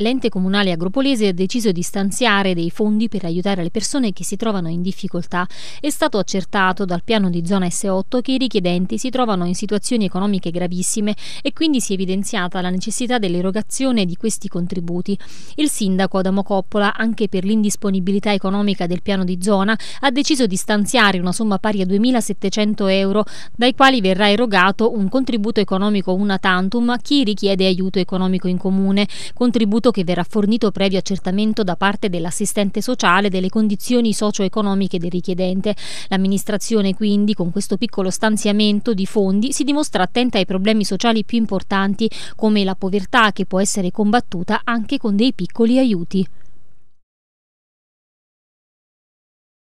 L'ente comunale agropolese ha deciso di stanziare dei fondi per aiutare le persone che si trovano in difficoltà. È stato accertato dal piano di zona S8 che i richiedenti si trovano in situazioni economiche gravissime e quindi si è evidenziata la necessità dell'erogazione di questi contributi. Il sindaco Adamo Coppola, anche per l'indisponibilità economica del piano di zona, ha deciso di stanziare una somma pari a 2.700 euro, dai quali verrà erogato un contributo economico una tantum a chi richiede aiuto economico in comune, contributo aiuto che verrà fornito previo accertamento da parte dell'assistente sociale delle condizioni socio-economiche del richiedente. L'amministrazione quindi con questo piccolo stanziamento di fondi si dimostra attenta ai problemi sociali più importanti come la povertà che può essere combattuta anche con dei piccoli aiuti.